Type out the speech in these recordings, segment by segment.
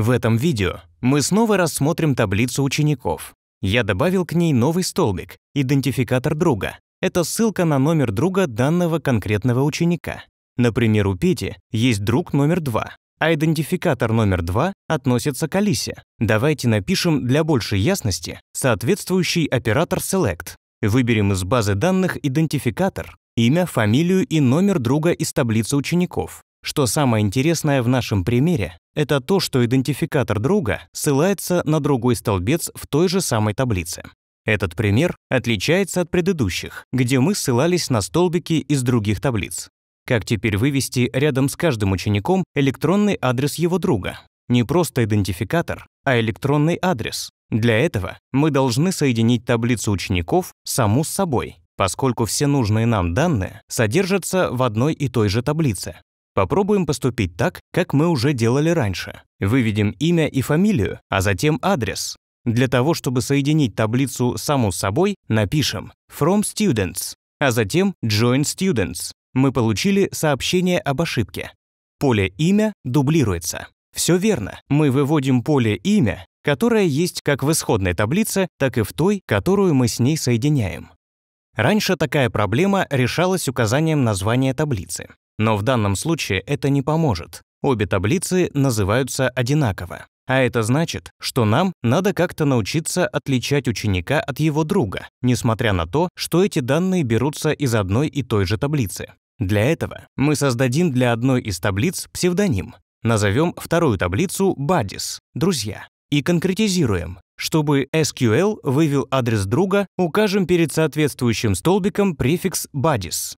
В этом видео мы снова рассмотрим таблицу учеников. Я добавил к ней новый столбик – идентификатор друга. Это ссылка на номер друга данного конкретного ученика. Например, у Пети есть друг номер 2, а идентификатор номер 2 относится к Алисе. Давайте напишем для большей ясности соответствующий оператор select. Выберем из базы данных идентификатор, имя, фамилию и номер друга из таблицы учеников. Что самое интересное в нашем примере, это то, что идентификатор друга ссылается на другой столбец в той же самой таблице. Этот пример отличается от предыдущих, где мы ссылались на столбики из других таблиц. Как теперь вывести рядом с каждым учеником электронный адрес его друга? Не просто идентификатор, а электронный адрес. Для этого мы должны соединить таблицу учеников саму с собой, поскольку все нужные нам данные содержатся в одной и той же таблице, Попробуем поступить так, как мы уже делали раньше. Выведем имя и фамилию, а затем адрес. Для того, чтобы соединить таблицу саму с собой, напишем «from students», а затем «join students». Мы получили сообщение об ошибке. Поле «Имя» дублируется. Все верно, мы выводим поле «Имя», которое есть как в исходной таблице, так и в той, которую мы с ней соединяем. Раньше такая проблема решалась указанием названия таблицы. Но в данном случае это не поможет. Обе таблицы называются одинаково. А это значит, что нам надо как-то научиться отличать ученика от его друга, несмотря на то, что эти данные берутся из одной и той же таблицы. Для этого мы создадим для одной из таблиц псевдоним. Назовем вторую таблицу «Buddies» — «Друзья» и конкретизируем. Чтобы SQL вывел адрес друга, укажем перед соответствующим столбиком префикс «Buddies».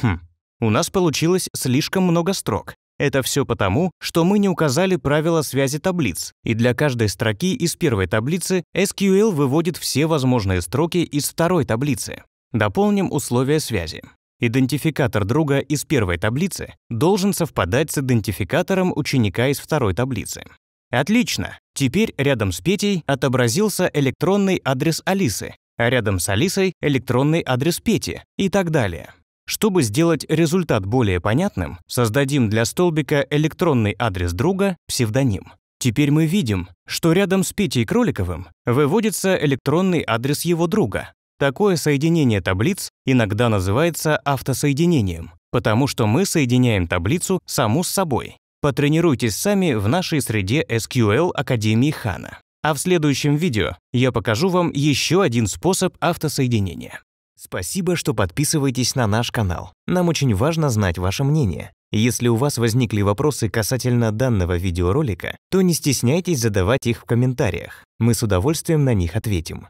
Хм, у нас получилось слишком много строк. Это все потому, что мы не указали правила связи таблиц, и для каждой строки из первой таблицы SQL выводит все возможные строки из второй таблицы. Дополним условия связи. Идентификатор друга из первой таблицы должен совпадать с идентификатором ученика из второй таблицы. Отлично! Теперь рядом с Петей отобразился электронный адрес Алисы, а рядом с Алисой — электронный адрес Пети и так далее. Чтобы сделать результат более понятным, создадим для столбика электронный адрес друга, псевдоним. Теперь мы видим, что рядом с Петей Кроликовым выводится электронный адрес его друга. Такое соединение таблиц иногда называется автосоединением, потому что мы соединяем таблицу саму с собой. Потренируйтесь сами в нашей среде SQL Академии Хана. А в следующем видео я покажу вам еще один способ автосоединения. Спасибо, что подписываетесь на наш канал. Нам очень важно знать ваше мнение. Если у вас возникли вопросы касательно данного видеоролика, то не стесняйтесь задавать их в комментариях. Мы с удовольствием на них ответим.